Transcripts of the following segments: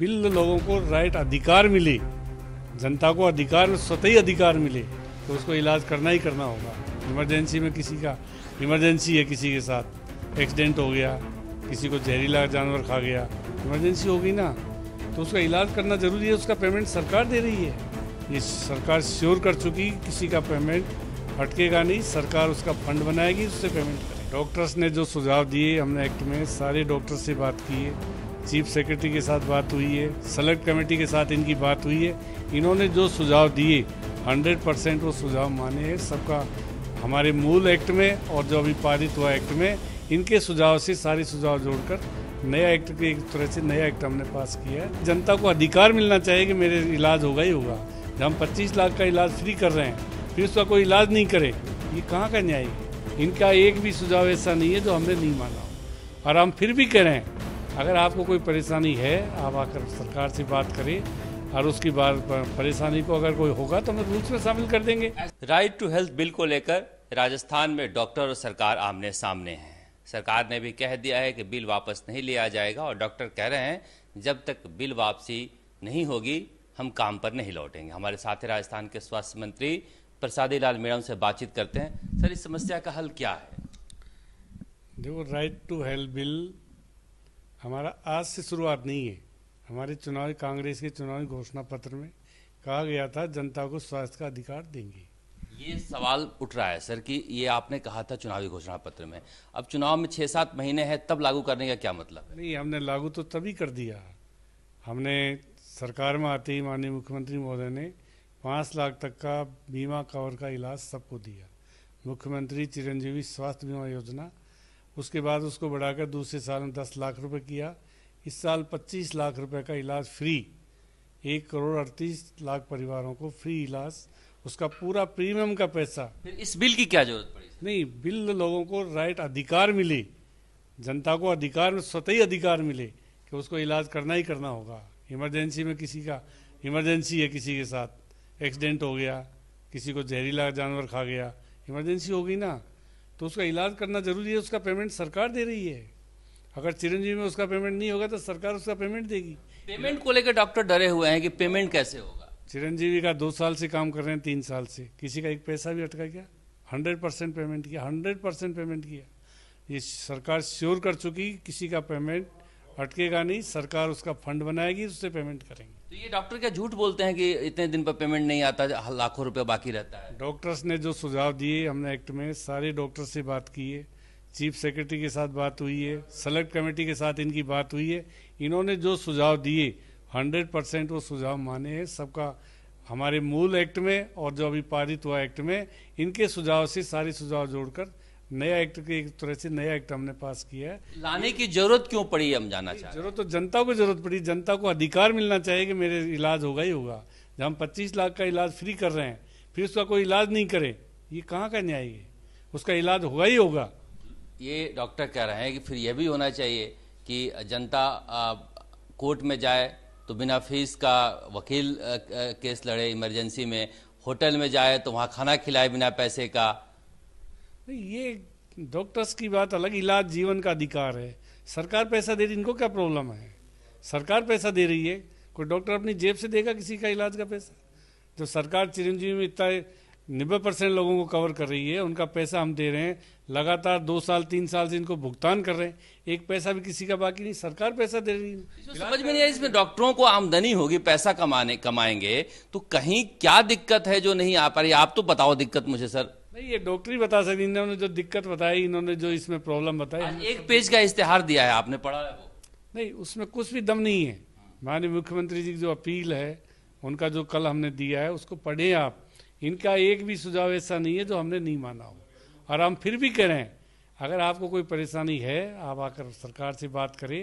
bill लोगों को right अधिकार मिले जनता को अधिकार स्वतः ही अधिकार मिले तो उसको इलाज करना ही करना होगा इमरजेंसी में किसी का इमरजेंसी है किसी के साथ एक्सीडेंट हो गया किसी को जहरीला जानवर खा गया इमरजेंसी होगी ना तो उसका इलाज करना ज़रूरी है उसका पेमेंट सरकार दे रही है ये सरकार श्योर कर चुकी किसी का पेमेंट हटकेगा नहीं सरकार उसका फंड बनाएगी उससे पेमेंट करेगी डॉक्टर्स ने जो सुझाव दिए हमने एक्ट में सारे डॉक्टर्स से बात की है चीफ सेक्रेटरी के साथ बात हुई है सेलेक्ट कमेटी के साथ इनकी बात हुई है इन्होंने जो सुझाव दिए 100 परसेंट वो सुझाव माने हैं सबका हमारे मूल एक्ट में और जो अभी पारित हुआ एक्ट में इनके सुझाव से सारे सुझाव जोड़कर नया एक्ट के एक तरह से नया एक्ट हमने पास किया है जनता को अधिकार मिलना चाहिए कि मेरे इलाज होगा ही होगा जब हम पच्चीस लाख का इलाज फ्री कर रहे हैं फिर उसका कोई इलाज नहीं करे ये कहाँ का न्याय है इनका एक भी सुझाव ऐसा नहीं है जो हमने नहीं माना और हम फिर भी कह रहे हैं अगर आपको कोई परेशानी है आप आकर सरकार से बात करें और उसकी बात परेशानी को अगर कोई होगा तो हम रूल्स में शामिल कर देंगे राइट टू हेल्थ बिल को लेकर राजस्थान में डॉक्टर और सरकार आमने सामने हैं सरकार ने भी कह दिया है कि बिल वापस नहीं लिया जाएगा और डॉक्टर कह रहे हैं जब तक बिल वापसी नहीं होगी हम काम पर नहीं लौटेंगे हमारे साथ ही राजस्थान के स्वास्थ्य मंत्री प्रसादी लाल मीणा से बातचीत करते हैं सर इस समस्या का हल क्या है देखो राइट टू हेल्थ बिल हमारा आज से शुरुआत नहीं है हमारे चुनावी कांग्रेस के चुनावी घोषणा पत्र में कहा गया था जनता को स्वास्थ्य का अधिकार देंगे ये सवाल उठ रहा है सर कि ये आपने कहा था चुनावी घोषणा पत्र में अब चुनाव में छः सात महीने हैं तब लागू करने का क्या मतलब है नहीं हमने लागू तो तभी कर दिया हमने सरकार में आते ही माननीय मुख्यमंत्री महोदय ने पाँच लाख तक का बीमा कवर का इलाज सबको दिया मुख्यमंत्री चिरंजीवी स्वास्थ्य बीमा योजना उसके बाद उसको बढ़ाकर दूसरे साल में दस लाख रुपए किया इस साल पच्चीस लाख रुपए का इलाज फ्री एक करोड़ अड़तीस लाख परिवारों को फ्री इलाज उसका पूरा प्रीमियम का पैसा फिर इस बिल की क्या जरूरत पड़ी नहीं बिल लोगों को राइट अधिकार मिले जनता को अधिकार स्वतः अधिकार मिले कि उसको इलाज करना ही करना होगा इमरजेंसी में किसी का इमरजेंसी है किसी के साथ एक्सीडेंट हो गया किसी को जहरीला जानवर खा गया इमरजेंसी होगी ना तो उसका इलाज करना ज़रूरी है उसका पेमेंट सरकार दे रही है अगर चिरंजीवी में उसका पेमेंट नहीं होगा तो सरकार उसका पेमेंट देगी पेमेंट को लेकर डॉक्टर डरे हुए हैं कि पेमेंट कैसे होगा चिरंजीवी का दो साल से काम कर रहे हैं तीन साल से किसी का एक पैसा भी अटका गया हंड्रेड परसेंट पेमेंट किया हंड्रेड परसेंट पेमेंट किया ये सरकार श्योर कर चुकी किसी का पेमेंट अटकेगा नहीं सरकार उसका फंड बनाएगी उससे पेमेंट करेंगे तो ये डॉक्टर क्या झूठ बोलते हैं कि इतने दिन पर पेमेंट नहीं आता लाखों रुपए बाकी रहता है डॉक्टर्स ने जो सुझाव दिए हमने एक्ट में सारे डॉक्टर से बात की है चीफ सेक्रेटरी के साथ बात हुई है सेलेक्ट कमेटी के साथ इनकी बात हुई है इन्होंने जो सुझाव दिए हंड्रेड परसेंट वो सुझाव माने हैं सबका हमारे मूल एक्ट में और जो अभी पारित हुआ एक्ट में इनके सुझाव से सारे सुझाव जोड़कर नया एक्ट की एक तरह से नया एक्ट हमने पास किया है लाने की जरूरत क्यों पड़ी हम जाना चाहते जरूरत तो जनता को जरूरत पड़ी जनता को अधिकार मिलना चाहिए कि मेरे इलाज होगा ही होगा जब हम 25 लाख का इलाज फ्री कर रहे हैं फिर उसका कोई इलाज नहीं करे ये कहाँ का न्याय है उसका इलाज होगा ही होगा ये डॉक्टर कह रहे हैं कि फिर यह भी होना चाहिए कि जनता कोर्ट में जाए तो बिना फीस का वकील केस लड़े इमरजेंसी में होटल में जाए तो वहाँ खाना खिलाए बिना पैसे का ये डॉक्टर्स की बात अलग इलाज जीवन का अधिकार है सरकार पैसा दे रही इनको क्या प्रॉब्लम है सरकार पैसा दे रही है कोई डॉक्टर अपनी जेब से देगा किसी का इलाज का पैसा जो सरकार चिरंजीवी में इतना नब्बे परसेंट लोगों को कवर कर रही है उनका पैसा हम दे रहे हैं लगातार दो साल तीन साल से इनको भुगतान कर रहे हैं एक पैसा भी किसी का बाकी नहीं सरकार पैसा दे रही है समझ में नहीं है इसमें डॉक्टरों को आमदनी होगी पैसा कमाने कमाएंगे तो कहीं क्या दिक्कत है जो नहीं आ पा रही आप तो बताओ दिक्कत मुझे सर नहीं ये डॉक्टरी बता सकती इन्होंने जो दिक्कत बताई इन्होंने जो इसमें प्रॉब्लम बताई हाँ, एक पेज का इश्तेहार दिया है आपने पढ़ा है वो नहीं उसमें कुछ भी दम नहीं है माननीय मुख्यमंत्री जी की जो अपील है उनका जो कल हमने दिया है उसको पढ़ें आप इनका एक भी सुझाव ऐसा नहीं है जो हमने नहीं माना हो और हम फिर भी करें अगर आपको कोई परेशानी है आप आकर सरकार से बात करें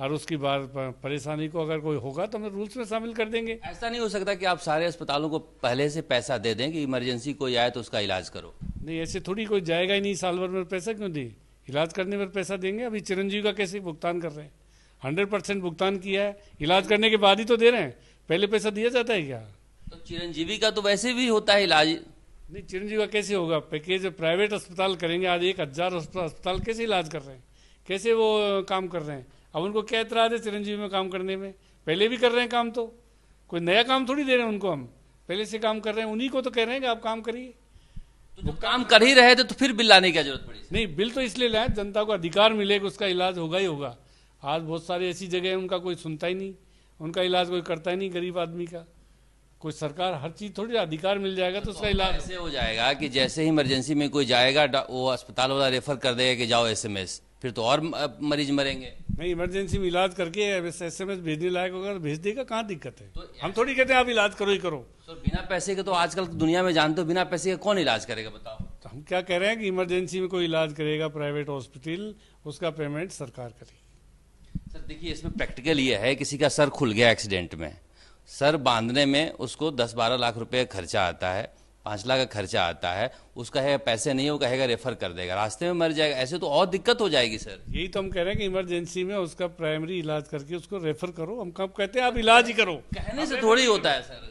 और उसकी बात परेशानी को अगर कोई होगा तो हम रूल्स में शामिल कर देंगे ऐसा नहीं हो सकता कि आप सारे अस्पतालों को पहले से पैसा दे दें कि इमरजेंसी कोई आए तो उसका इलाज करो नहीं ऐसे थोड़ी कोई जाएगा ही नहीं साल भर में पैसा क्यों दी इलाज करने पर पैसा देंगे अभी चिरंजीवी का कैसे भुगतान कर रहे हैं हंड्रेड परसेंट भुगतान किया है इलाज करने के बाद ही तो दे रहे हैं पहले पैसा दिया जाता है क्या तो चिरंजीवी का तो वैसे भी होता है इलाज नहीं चिरंजीवी का कैसे होगा पैकेज प्राइवेट अस्पताल करेंगे आज एक हजार अस्पताल कैसे इलाज कर रहे हैं कैसे वो काम कर रहे हैं अब उनको क्या एतराज है चिरंजीवी में काम करने में पहले भी कर रहे हैं काम तो कोई नया काम थोड़ी दे रहे हैं उनको हम पहले से काम कर रहे हैं उन्हीं को तो कह रहे हैं कि आप काम करिए तो काम कर ही रहे थे तो फिर बिल लाने की जरूरत पड़ी नहीं बिल तो इसलिए लाए जनता को अधिकार मिले कि उसका इलाज होगा ही होगा आज बहुत सारी ऐसी जगह है उनका कोई सुनता ही नहीं उनका इलाज कोई करता ही नहीं गरीब आदमी का कोई सरकार हर चीज थोड़ी अधिकार मिल जाएगा तो, तो उसका इलाज ऐसे हो जाएगा कि जैसे ही इमरजेंसी में कोई जाएगा वो अस्पताल वाला रेफर कर देगा कि जाओ एसएमएस फिर तो और मरीज मरेंगे नहीं इमरजेंसी में इलाज करके एस एम एस भेजने लायक होगा भेज देगा कहाँ दिक्कत है तो हम थोड़ी कहते हैं आप इलाज करो ही करो सर तो बिना पैसे के तो आजकल दुनिया में जानते हो बिना पैसे के कौन इलाज करेगा बताओ तो हम क्या कह रहे हैं कि इमरजेंसी में कोई इलाज करेगा प्राइवेट हॉस्पिटल उसका पेमेंट सरकार करेगी सर देखिए इसमें प्रैक्टिकल ये है किसी का सर खुल गया एक्सीडेंट में सर बांधने में उसको दस बारह लाख रुपये खर्चा आता है पाँच लाख का खर्चा आता है उसका है पैसे नहीं वो कहेगा रेफर कर देगा रास्ते में मर जाएगा ऐसे तो और दिक्कत हो जाएगी सर यही तो हम कह रहे हैं कि इमरजेंसी में उसका प्राइमरी इलाज करके उसको रेफर करो हम कब कहते हैं आप इलाज ही करो कहने से थोड़ी होता है सर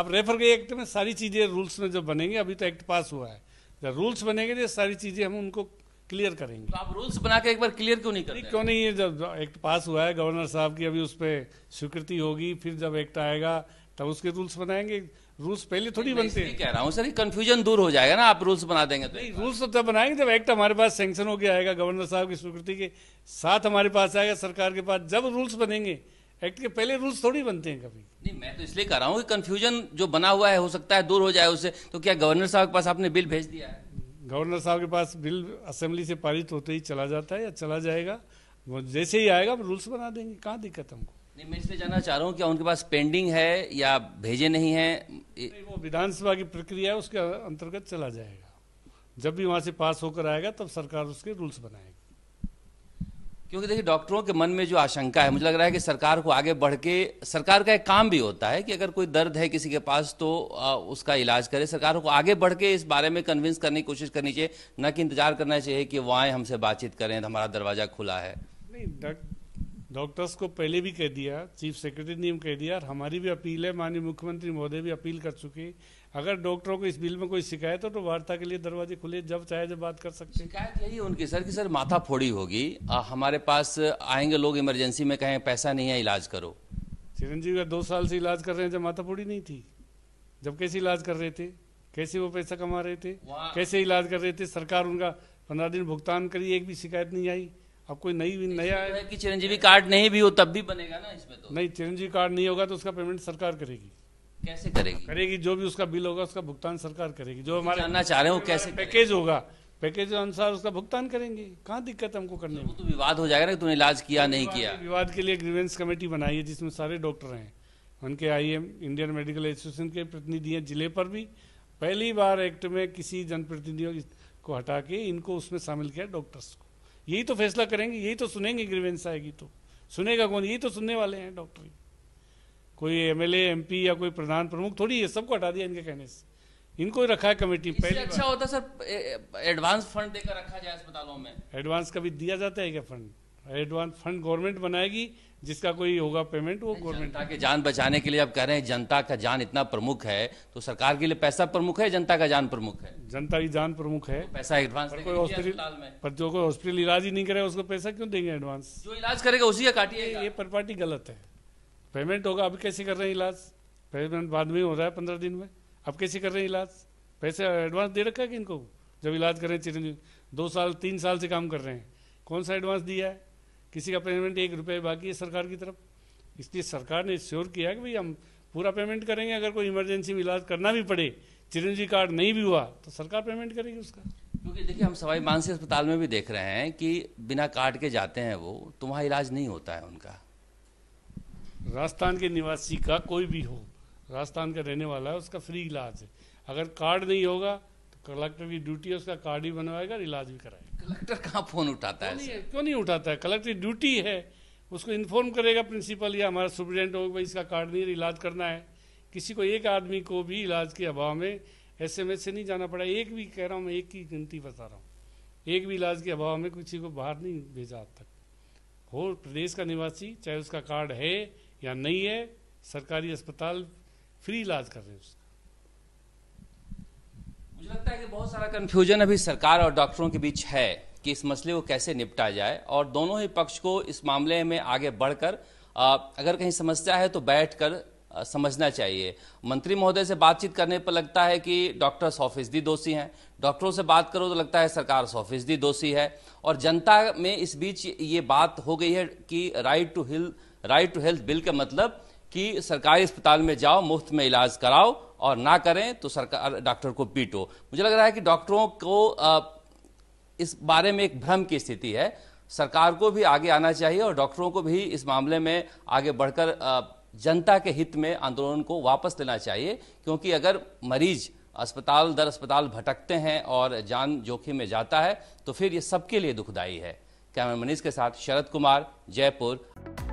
आप रेफर के एक्ट में सारी चीजें रूल्स में जो बनेंगे अभी तो एक्ट पास हुआ है जब रूल्स बनेंगे तो ये सारी चीजें हम उनको क्लियर करेंगे तो आप रूल्स बना के एक बार क्लियर क्यों नहीं करेंगे क्यों नहीं ये जब एक्ट पास हुआ है गवर्नर साहब की अभी उस पर स्वीकृति होगी फिर जब एक्ट आएगा तब उसके रूल्स बनाएंगे रूल्स पहले थोड़ी बनते हैं कह रहा हूँ सर कंफ्यूजन दूर हो जाएगा ना आप रूल्स बना देंगे तो रूल्स तो तब बनाएंगे जब एक्ट हमारे पास सेंक्शन होकर आएगा गवर्नर साहब की स्वीकृति के साथ हमारे पास आएगा सरकार के पास जब रूल्स बनेंगे एक्ट के पहले रूल्स थोड़ी बनते हैं कभी नहीं मैं तो इसलिए कह रहा हूँ कि कंफ्यूजन जो बना हुआ है हो सकता है दूर हो जाए उससे तो क्या गवर्नर साहब के पास आपने बिल भेज दिया है गवर्नर साहब के पास बिल असेंबली से पारित होते ही चला जाता है या चला जाएगा वो जैसे ही आएगा हम रूल्स बना देंगे कहाँ दिक्कत हमको नहीं मैं इसलिए जानना चाह रहा हूँ क्या उनके पास पेंडिंग है या भेजे नहीं है नहीं, वो विधानसभा की प्रक्रिया है उसके अंतर्गत चला जाएगा जब भी वहां से पास होकर आएगा तब सरकार उसके रूल्स बनाएगी क्योंकि देखिए डॉक्टरों के मन में जो आशंका है मुझे लग रहा है कि सरकार को आगे बढ़ के सरकार का एक काम भी होता है कि अगर कोई दर्द है किसी के पास तो आ, उसका इलाज करे सरकार को आगे बढ़ के इस बारे में कन्विंस करने की कोशिश करनी चाहिए न कि इंतजार करना चाहिए कि वो आए हमसे बातचीत करें तो हमारा दरवाजा खुला है नहीं डॉक्टर्स को पहले भी कह दिया चीफ सेक्रेटरी ने कह दिया और हमारी भी अपील है माननीय मुख्यमंत्री महोदय भी अपील कर चुके अगर डॉक्टरों को इस बिल में कोई शिकायत हो तो वार्ता के लिए दरवाजे खुले जब चाहे जब बात कर सकते हैं शिकायत यही उनकी सर की सर माथा फोड़ी होगी हमारे पास आएंगे लोग इमरजेंसी में कहें पैसा नहीं है इलाज करो चिरंजीवी का दो साल से इलाज कर रहे हैं जब माथा फोड़ी नहीं थी जब कैसे इलाज कर रहे थे कैसे वो पैसा कमा रहे थे कैसे इलाज कर रहे थे सरकार उनका पंद्रह दिन भुगतान करी एक भी शिकायत नहीं आई अब कोई नई नया तो है कि चिरंजीवी कार्ड नहीं भी हो तब भी बनेगा ना इसमें तो नहीं चिरंजीवी कार्ड नहीं होगा तो उसका पेमेंट सरकार करेगी कैसे करेगी करेगी जो भी उसका बिल होगा उसका भुगतान सरकार करेगी जो तो हमारे जानना चाह रहे हो कैसे पैकेज होगा पैकेज अनुसार उसका भुगतान करेंगे कहाँ दिक्कत हमको करने तो में तो विवाद हो जाएगा ना तुमने इलाज किया नहीं किया विवाद के लिए ग्रीवेंस कमेटी बनाई है जिसमें सारे डॉक्टर हैं उनके आई इंडियन मेडिकल एसोसिएशन के प्रतिनिधि हैं जिले पर भी पहली बार एक्ट में किसी जनप्रतिनिधियों को हटा के इनको उसमें शामिल किया डॉक्टर्स को यही तो फैसला करेंगे यही तो सुनेंगे ग्रीवेंस आएगी तो सुनेगा कौन यही तो सुनने वाले हैं डॉक्टर कोई एमएलए एमपी या कोई प्रधान प्रमुख थोड़ी है सबको हटा दिया इनके कहने से इनको रखा है कमेटी पहले अच्छा होता सर एडवांस फंड देकर रखा जाए अस्पतालों में एडवांस कभी दिया जाता है क्या फंड एडवांस फंड गवर्नमेंट बनाएगी जिसका कोई होगा पेमेंट वो गवर्नमेंट जनता के जान बचाने के लिए आप कह रहे हैं जनता का जान इतना प्रमुख है तो सरकार के लिए पैसा प्रमुख है जनता का जान प्रमुख है जनता की जान प्रमुख है तो पैसा एडवांस कोई हॉस्पिटल पर जो कोई हॉस्पिटल इलाज ही नहीं करे उसको पैसा क्यों देंगे एडवांस जो इलाज करेगा उसी का काटिए ये परपाटी गलत है पेमेंट होगा अभी कैसे कर रहे हैं इलाज पेमेंट बाद में हो रहा है पंद्रह दिन में अब कैसे कर रहे हैं इलाज पैसे एडवांस दे रखा है कि इनको जब इलाज कर रहे हैं दो साल तीन साल से काम कर रहे हैं कौन सा एडवांस दिया है किसी का पेमेंट एक रुपये बाकी है सरकार की तरफ इसलिए सरकार ने श्योर किया कि भाई हम पूरा पेमेंट करेंगे अगर कोई इमरजेंसी में इलाज करना भी पड़े चिरंजीवी कार्ड नहीं भी हुआ तो सरकार पेमेंट करेगी उसका क्योंकि देखिए हम सवाई मानसी अस्पताल में भी देख रहे हैं कि बिना कार्ड के जाते हैं वो तो वहाँ इलाज नहीं होता है उनका राजस्थान के निवासी का कोई भी हो राजस्थान का रहने वाला है उसका फ्री इलाज है अगर कार्ड नहीं होगा तो कलेक्टर की ड्यूटी है उसका कार्ड भी बनवाएगा और इलाज भी कराएगा कलेक्टर कहाँ फोन उठाता है नहीं, क्यों नहीं उठाता है कलेक्टर ड्यूटी है उसको इन्फॉर्म करेगा प्रिंसिपल या हमारा स्टूडेंट होगा भाई इसका कार्ड नहीं इलाज करना है किसी को एक आदमी को भी इलाज के अभाव में एस से नहीं जाना पड़ा एक भी कह रहा हूँ मैं एक ही गिनती बता रहा हूँ एक भी इलाज के अभाव में किसी को बाहर नहीं भेजा अब तक हो प्रदेश का निवासी चाहे उसका कार्ड है या नहीं है सरकारी अस्पताल फ्री इलाज कर रहे हैं उसका लगता है कि बहुत सारा कन्फ्यूजन अभी सरकार और डॉक्टरों के बीच है कि इस मसले को कैसे निपटा जाए और दोनों ही पक्ष को इस मामले में आगे बढ़कर अगर कहीं समस्या है तो बैठकर समझना चाहिए मंत्री महोदय से बातचीत करने पर लगता है कि डॉक्टर सौ फीसदी दोषी हैं डॉक्टरों से बात करो तो लगता है सरकार सौ फीसदी दोषी है और जनता में इस बीच ये बात हो गई है कि right to health right to health bill का मतलब कि सरकारी अस्पताल में जाओ मुफ्त में इलाज कराओ और ना करें तो सरकार डॉक्टर को पीटो मुझे लग रहा है कि डॉक्टरों को इस बारे में एक भ्रम की स्थिति है सरकार को भी आगे आना चाहिए और डॉक्टरों को भी इस मामले में आगे बढ़कर जनता के हित में आंदोलन को वापस लेना चाहिए क्योंकि अगर मरीज अस्पताल दर अस्पताल भटकते हैं और जान जोखिम में जाता है तो फिर ये सबके लिए दुखदायी है कैमरा मनीष के साथ शरद कुमार जयपुर